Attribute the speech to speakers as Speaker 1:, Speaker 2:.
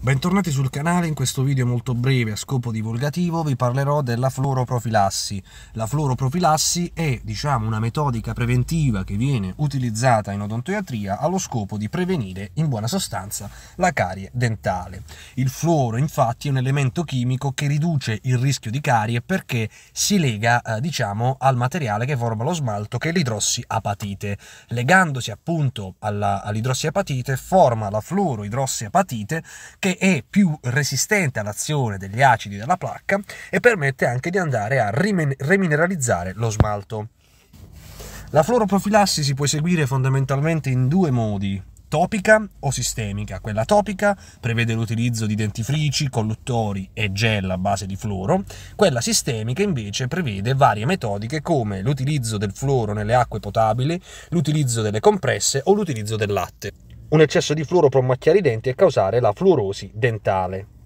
Speaker 1: Bentornati sul canale, in questo video molto breve a scopo divulgativo vi parlerò della fluoroprofilassi. La fluoroprofilassi è diciamo, una metodica preventiva che viene utilizzata in odontoiatria allo scopo di prevenire in buona sostanza la carie dentale. Il fluoro infatti è un elemento chimico che riduce il rischio di carie perché si lega eh, diciamo, al materiale che forma lo smalto che è l'idrossiapatite. Legandosi appunto all'idrossiapatite forma la fluoroidrossiapatite che che è più resistente all'azione degli acidi della placca e permette anche di andare a remineralizzare lo smalto. La fluoroprofilassi si può eseguire fondamentalmente in due modi, topica o sistemica. Quella topica prevede l'utilizzo di dentifrici, colluttori e gel a base di fluoro, quella sistemica invece prevede varie metodiche come l'utilizzo del fluoro nelle acque potabili, l'utilizzo delle compresse o l'utilizzo del latte. Un eccesso di fluoro può macchiare i denti e causare la fluorosi dentale.